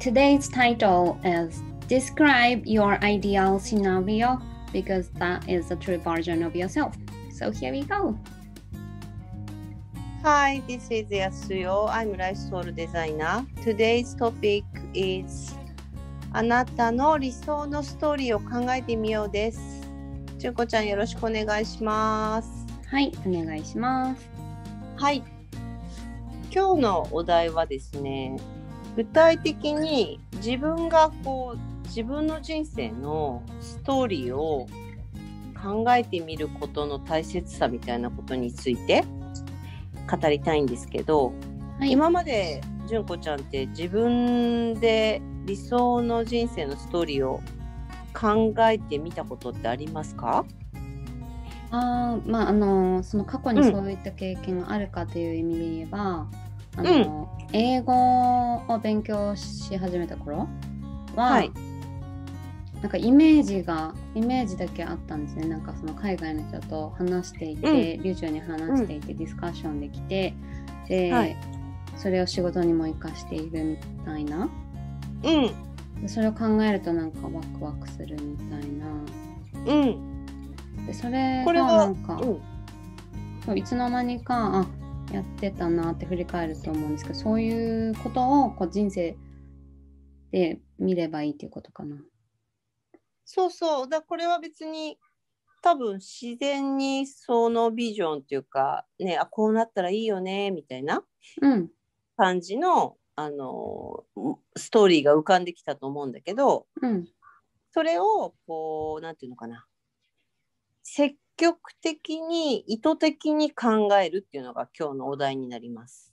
Today's title is Describe Your Ideal Scenario because that is the true version of yourself. So here we go. Hi, this is Yasuyo. I'm lifestyle designer. Today's topic is あなたの理想のストーリーを考えてみようです。ちゅうこちゃんよろしくお願いします。はい、お願いします。はい。今日のお題はですね、具体的に自分がこう自分の人生のストーリーを考えてみることの大切さみたいなことについて語りたいんですけど、はい、今まで純子ちゃんって自分で理想の人生のストーリーを考えてみたことってありますかあまああのその過去にそういった経験があるかという意味で言えば、うん、あの、英語を勉強し始めた頃は、はい、なんかイメージがイメージだけあったんですねなんかその海外の人と話していて、流暢に話していて、ディスカッションできてで、はい、それを仕事にも生かしているみたいな、うん、それを考えるとなんかワクワクするみたいな、うん、でそれがなんか、うん、いつの間にかあやってたなって振り返ると思うんですけどそういうことをこう人生で見ればいいっていうことかな。そうそうだこれは別に多分自然にそのビジョンっていうかねあこうなったらいいよねみたいな感じの、うん、あのストーリーが浮かんできたと思うんだけど、うん、それをこう何て言うのかな設極的に意図的に考えるっていうのが今日のお題になります。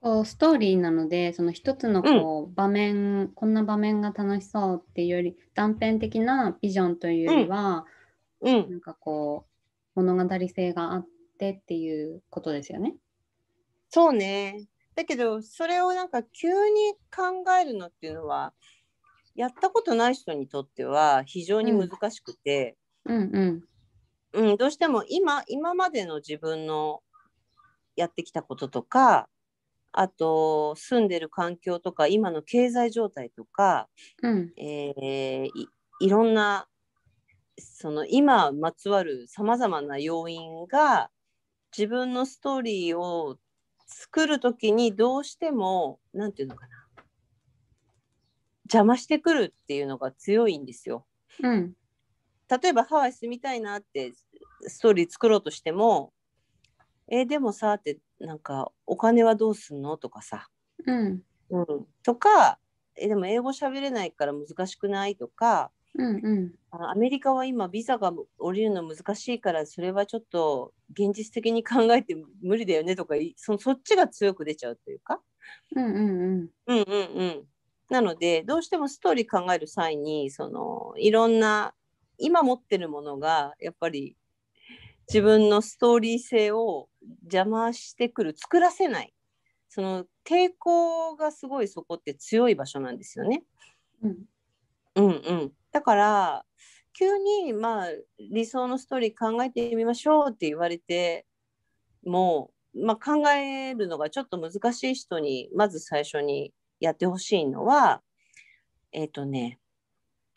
こうストーリーなのでその一つのこう、うん、場面こんな場面が楽しそうっていうより断片的なビジョンというよりは、うん、なんかこう物語性があってっていうことですよね。そうねだけどそれをなんか急に考えるのっていうのはやったことない人にとっては非常に難しくて、うん、うんうんうん、どうしても今今までの自分のやってきたこととかあと住んでる環境とか今の経済状態とか、うん、えー、いろんなその今まつわるさまざまな要因が自分のストーリーを作る時にどうしても何て言うのかな邪魔してくるっていうのが強いんですよ。うん、例えばハワイ住みたいなってストーリー作ろうとしてもえー、でもさってなんかお金はどうすんのとかさ、うんうん、とかえでも英語喋れないから難しくないとか、うんうん、アメリカは今ビザが降りるの難しいからそれはちょっと現実的に考えて無理だよねとかそそっちが強く出ちゃうというか。うんうんうん、うんうんうんなのでどうしてもストーリー考える際にそのいろんな今持ってるものがやっぱり自分のストーリー性を邪魔してくる作らせないその抵抗がすごいそこって強い場所なんですよね。うん、うんうんだから急にまあ理想のストーリー考えてみましょうって言われても、まあ、考えるのがちょっと難しい人にまず最初にやってほしいのはえっ、ー、とね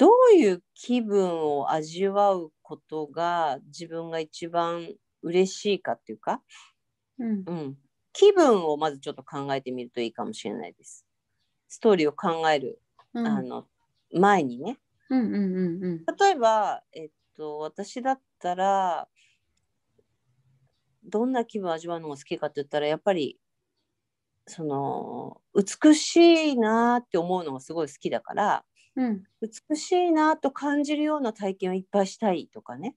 どういう気分を味わうことが自分が一番嬉しいかっていうか、うん、うん、気分をまずちょっと考えてみるといいかもしれないです。ストーリーを考える、うん、あの前にね。うんうん、例えば、えっと、私だったらどんな気分を味わうのが好きかって言ったらやっぱりその美しいなって思うのがすごい好きだから、うん、美しいなと感じるような体験をいっぱいしたいとかね。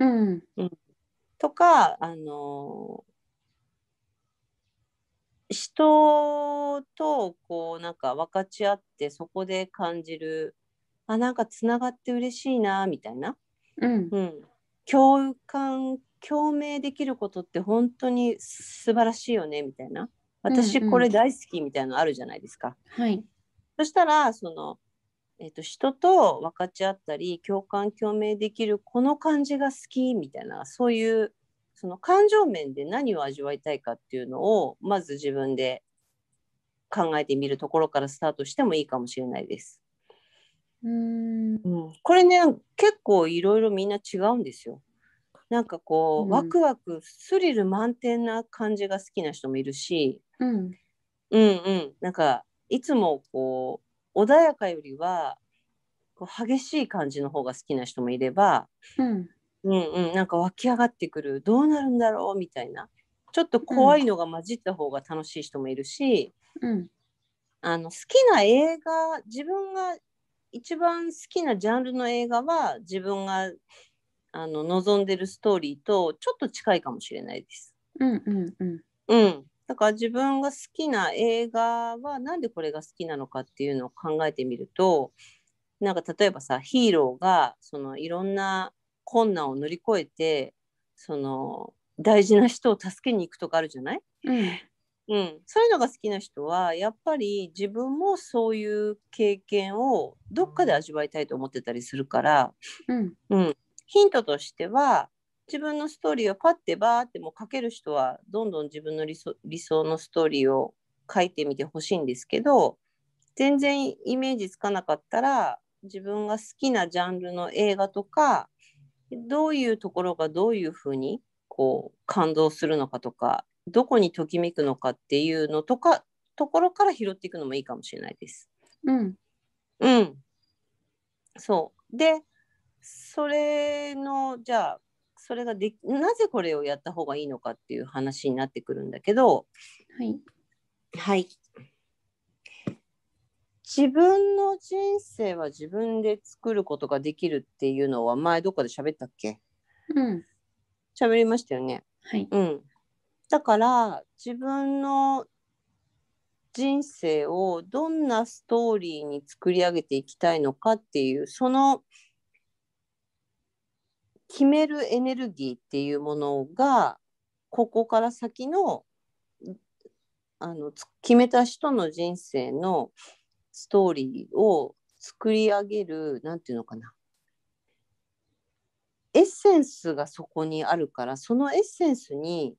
うん、うん、とか、あのー、人とこうなんか分かち合ってそこで感じるあなんかつながって嬉しいなみたいな、うん、うん、共感共鳴できることって本当に素晴らしいよねみたいな私これ大好きみたいなのあるじゃないですか。うんうん、はいそしたらそのえーと、人と分かち合ったり共感共鳴できるこの感じが好きみたいなそういうその感情面で何を味わいたいかっていうのをまず自分で考えてみるところからスタートしてもいいかもしれないです。うんこれね結構いろいろみんな違うんですよ。なんかこう、うん、ワクワクスリル満点な感じが好きな人もいるし、うん、うんうんなんかいつもこう穏やかよりはこう激しい感じの方が好きな人もいれば、うん、うんうんなんか湧き上がってくるどうなるんだろうみたいなちょっと怖いのが混じった方が楽しい人もいるし、うん、あの好きな映画自分が一番好きなジャンルの映画は自分があの望んでるストーリーとちょっと近いかもしれないです。うんうんうん。うん。だから自分が好きな映画はなんでこれが好きなのかっていうのを考えてみるとなんか例えばさヒーローがそのいろんな困難を乗り越えてその大事な人を助けに行くとかあるじゃない、うんうん、そういうのが好きな人はやっぱり自分もそういう経験をどっかで味わいたいと思ってたりするから、うん、うん、ヒントとしては自分のストーリーをパッてバーっても書ける人はどんどん自分の理想理想のストーリーを書いてみてほしいんですけど全然イメージつかなかったら自分が好きなジャンルの映画とかどういうところがどういうふうにこう感動するのかとかどこにときめくのかっていうのとかところから拾っていくのもいいかもしれないです。うん、うん、そうでそれのじゃあそれがでなぜこれをやった方がいいのかっていう話になってくるんだけど、はい、はい、自分の人生は自分で作ることができるっていうのは前どっかで喋ったっけうん喋りましたよね。はい、うん、だから自分の人生をどんなストーリーに作り上げていきたいのかっていうその決めるエネルギーっていうものがここから先のあの決めた人の人生のストーリーを作り上げる何て言うのかなエッセンスがそこにあるからそのエッセンスに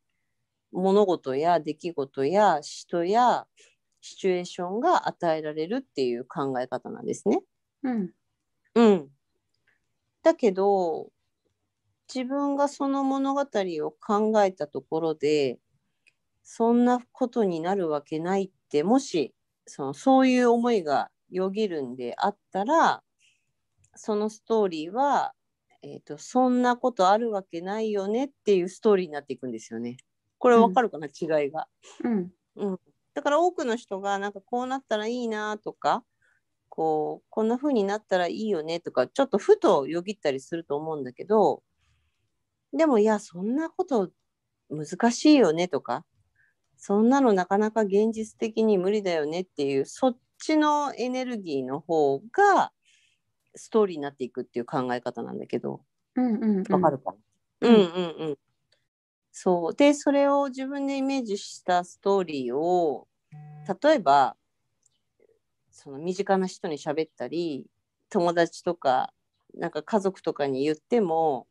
物事や出来事や人やシチュエーションが与えられるっていう考え方なんですね。うん、うん、だけど自分がその物語を考えたところでそんなことになるわけないってもしそのそういう思いがよぎるんであったらそのストーリーは、えーと、そんなことあるわけないよねっていうストーリーになっていくんですよね。これわかるかな、うん、違いが、うんうん。だから多くの人がなんかこうなったらいいなとかこうこんな風になったらいいよねとかちょっとふとよぎったりすると思うんだけどでもいやそんなこと難しいよねとかそんなのなかなか現実的に無理だよねっていうそっちのエネルギーの方がストーリーになっていくっていう考え方なんだけどわ、うんうんかるかな、うんうんそうでそれを自分でイメージしたストーリーを例えばその身近な人に喋ったり友達とかなんか家族とかに言っても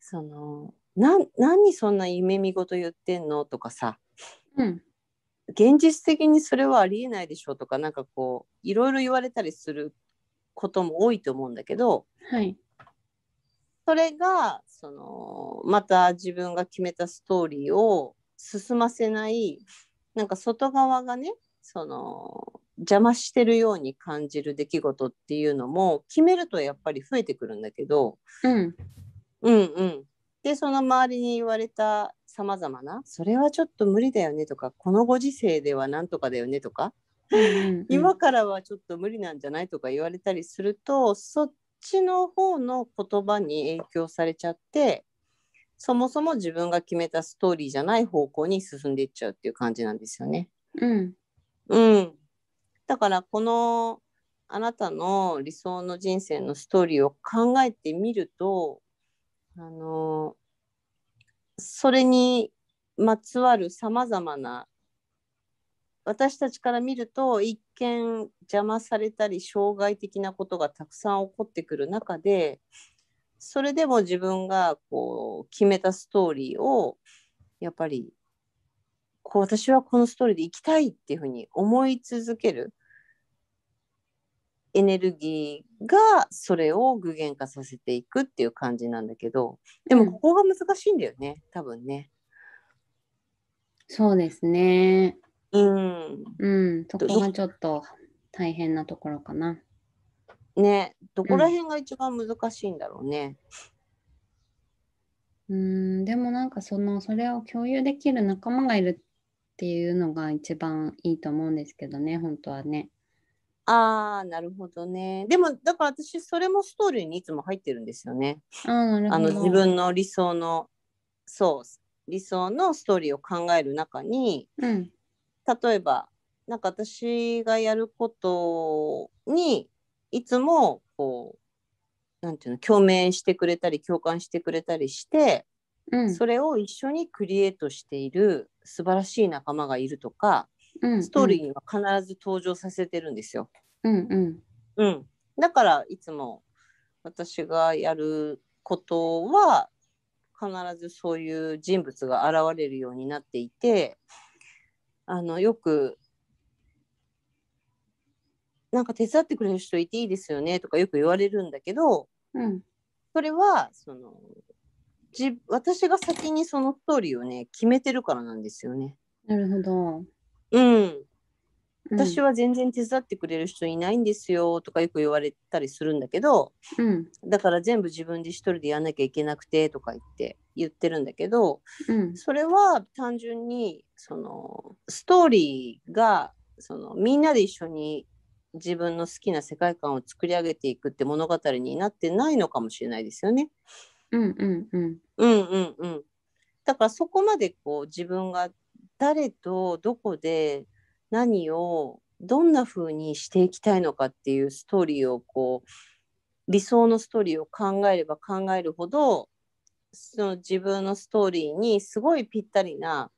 そのな何そんな夢見事言ってんのとかさ、うん、現実的にそれはありえないでしょとかなんかこういろいろ言われたりすることも多いと思うんだけど、はい、それがそのまた自分が決めたストーリーを進ませないなんか外側がねその邪魔してるように感じる出来事っていうのも決めるとやっぱり増えてくるんだけど、うん、うんうん。でその周りに言われたさまざまなそれはちょっと無理だよねとかこのご時世ではなんとかだよねとか、今からはちょっと無理なんじゃないとか言われたりするとそっちの方の言葉に影響されちゃってそもそも自分が決めたストーリーじゃない方向に進んでいっちゃうっていう感じなんですよね。うん、うん、だからこのあなたの理想の人生のストーリーを考えてみるとあのそれにまつわるさまざまな私たちから見ると一見邪魔されたり障害的なことがたくさん起こってくる中でそれでも自分がこう決めたストーリーをやっぱりこう私はこのストーリーで生きたいっていうふうに思い続けるエネルギーがそれを具現化させていくっていう感じなんだけどでもここが難しいんだよね、うん、多分ね。そうですね。うん。うん。そこがちょっと大変なところかな。ねどこら辺が一番難しいんだろうね。うん、ん、でもなんかそのそれを共有できる仲間がいるっていうのが一番いいと思うんですけどね本当はね。ああ、なるほどね。でも、だから私、それもストーリーにいつも入ってるんですよね。あの自分の理想の、そう、理想のストーリーを考える中に、うん、例えば、何か私がやることに、いつも、こう、なんていうの、共鳴してくれたり、共感してくれたりして、うん、それを一緒にクリエイトしている素晴らしい仲間がいるとか、ストーリーには必ず登場させてるんですよ。うん、うん、だからいつも私がやることは必ずそういう人物が現れるようになっていてあのよく「なんか手伝ってくれる人いていいですよね」とかよく言われるんだけど、うん、それはその私が先にそのストーリーをね決めてるからなんですよね。なるほど。うん。私は全然手伝ってくれる人いないんですよとかよく言われたりするんだけど、うん、だから全部自分で一人でやんなきゃいけなくてとか言って言ってるんだけど、うん、それは単純にそのストーリーがそのみんなで一緒に自分の好きな世界観を作り上げていくって物語になってないのかもしれないですよね。うんうんうん。うんうんうん。だからそこまでこう自分が誰とどこで何をどんな風にしていきたいのかっていうストーリーをこう理想のストーリーを考えれば考えるほどその自分のストーリーにすごいぴったりな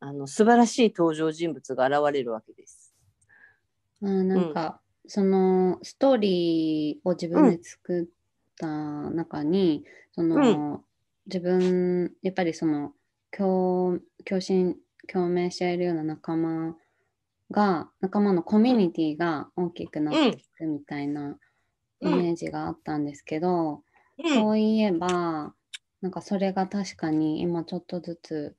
あの素晴らしい登場人物が現れるわけです。あなんか、うん、そのストーリーを自分で作った中に、うん、その、うん、自分やっぱりその共共振共鳴し合えるような仲間が仲間のコミュニティが大きくなっていくみたいなイメージがあったんですけど、そういえばなんかそれが確かに今ちょっとずつ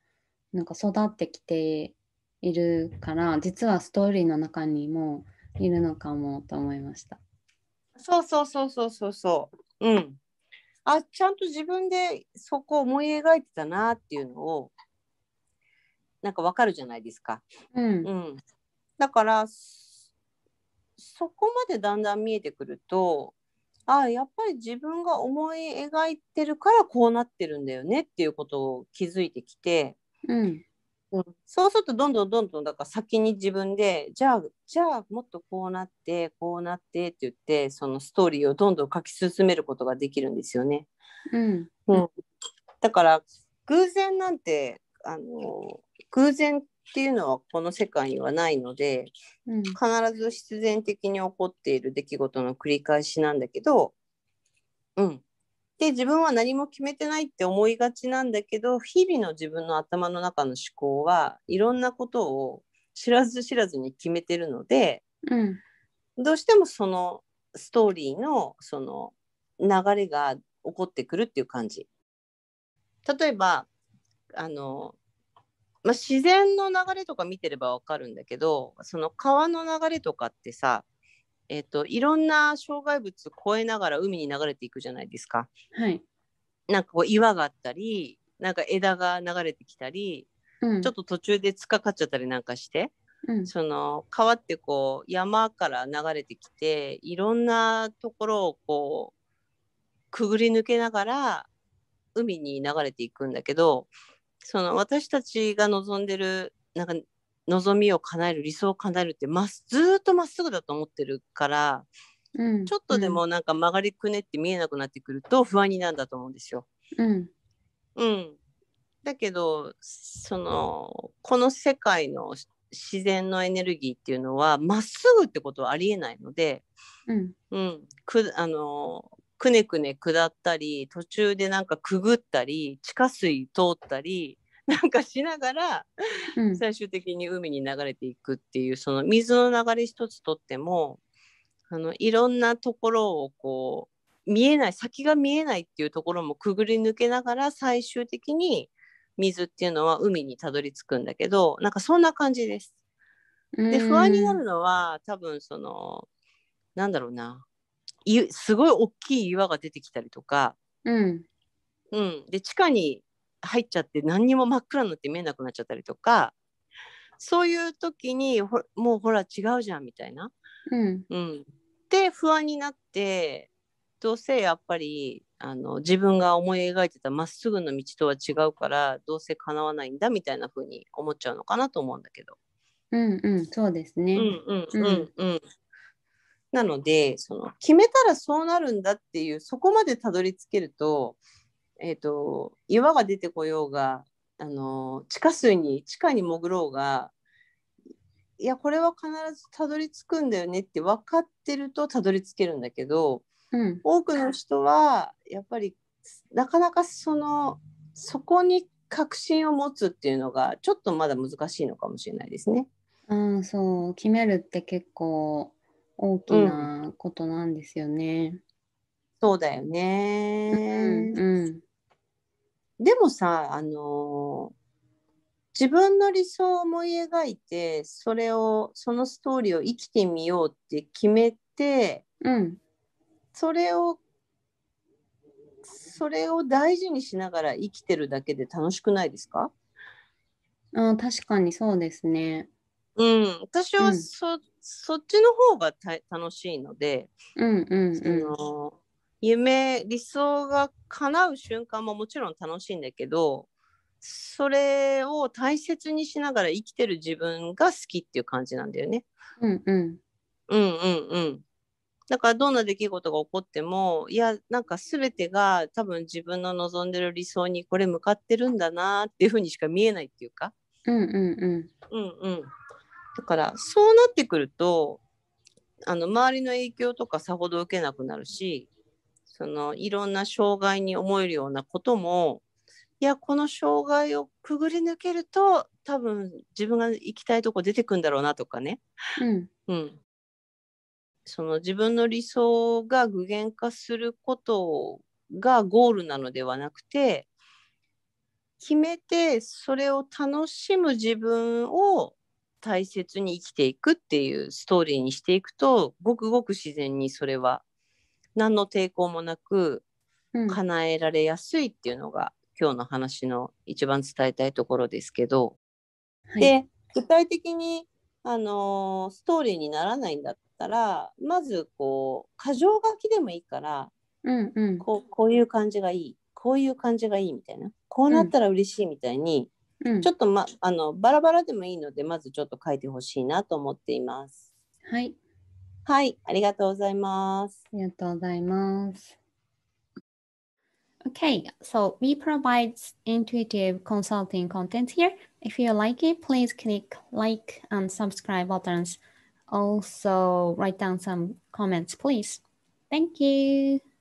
なんか育ってきているから実はストーリーの中にもいるのかもと思いました。そうそうそうそうそうそう。うん。あちゃんと自分でそこを思い描いてたなっていうのをなんかわかるじゃないですか。うん、うん、だからそこまでだんだん見えてくるとああやっぱり自分が思い描いてるからこうなってるんだよねっていうことを気づいてきて、うん、そうするとどんどんどんどんだから先に自分でじゃあじゃあもっとこうなってこうなってって言ってそのストーリーをどんどん書き進めることができるんですよね。うん、うん、だから偶然なんてあの偶然っていうのはこの世界にはないので、うん、必ず必然的に起こっている出来事の繰り返しなんだけど、うん、で自分は何も決めてないって思いがちなんだけど日々の自分の頭の中の思考はいろんなことを知らず知らずに決めてるので、うん、どうしてもそのストーリーのその流れが起こってくるっていう感じ。例えばあのまあ、自然の流れとか見てればわかるんだけどその川の流れとかってさ、えーと、いろんな障害物越えながら海に流れていくじゃないですか。はい、なんかこう岩があったりなんか枝が流れてきたり、うん、ちょっと途中でつかかっちゃったりなんかして、うん、その川ってこう山から流れてきていろんなところをこうくぐり抜けながら海に流れていくんだけどその私たちが望んでるなんか望みを叶える理想を叶えるってまずっとまっすぐだと思ってるから、うん、ちょっとでもなんか曲がりくねって見えなくなってくると不安になるんだと思うんですよ。うん、うん、だけどそのこの世界の自然のエネルギーっていうのはまっすぐってことはありえないので、うん、うん、くあのくねくね下ったり途中でなんかくぐったり地下水通ったり なんかしながら、最終的に海に流れていくっていうその水の流れ一つとってもあのいろんなところをこう見えない先が見えないっていうところもくぐり抜けながら最終的に水っていうのは海にたどり着くんだけどなんかそんな感じです。で不安になるのは多分そのなんだろうないすごい大きい岩が出てきたりとか、うんうん、で地下に入っちゃって何にも真っ暗になって見えなくなっちゃったりとかそういう時にもうほら違うじゃんみたいな。うんうん、で不安になってどうせやっぱりあの自分が思い描いてたまっすぐの道とは違うからどうせ叶わないんだみたいな風に思っちゃうのかなと思うんだけど。うんうんそうですね。うんうんうん。うん、なのでその決めたらそうなるんだっていうそこまでたどり着けると,、えーと、と岩が出てこようがあの地下水に地下に潜ろうがいやこれは必ずたどり着くんだよねって分かってるとたどり着けるんだけど、うん、多くの人はやっぱりなかなかそのそこに確信を持つっていうのがちょっとまだ難しいのかもしれないですね。うん、そう決めるって結構大きなことなんですよね。うん、そうだよね、うんうん、でもさあの自分の理想を思い描いてそれをそのストーリーを生きてみようって決めて、うん、それをそれを大事にしながら生きてるだけで楽しくないですかあ確かにそうですね。うん、私はそ、うん、そっちの方が楽しいので、うんうん、うん、の夢理想が叶う瞬間ももちろん楽しいんだけどそれを大切にしながら生きてる自分が好きっていう感じなんだよね。うんうん、うんうんうんだからどんな出来事が起こってもいやなんか全てが多分自分の望んでる理想にこれ向かってるんだなっていうふうにしか見えないっていうか。うんうんうん。うんうんだからそうなってくるとあの周りの影響とかさほど受けなくなるしそのいろんな障害に思えるようなこともいやこの障害をくぐり抜けると多分自分が行きたいとこ出てくんだろうなとかね、うん、うん、その自分の理想が具現化することがゴールなのではなくて決めてそれを楽しむ自分を大切に生きていくっていうストーリーにしていくとごくごく自然にそれは何の抵抗もなく叶えられやすいっていうのが、うん、今日の話の一番伝えたいところですけど、はい、で具体的に、あのー、ストーリーにならないんだったらまずこう箇条書きでもいいから、うんうん、こうこういう感じがいいこういう感じがいいみたいなこうなったら嬉しいみたいに、うん、ちょっと、ま、あのバラバラでもいいのでまずちょっと書いてほしいなと思っています。はい。はい、ありがとうございます。ありがとうございます。Okay, so we provide intuitive consulting content here. If you like it, please click like and subscribe buttons. Also, write down some comments, please. Thank you.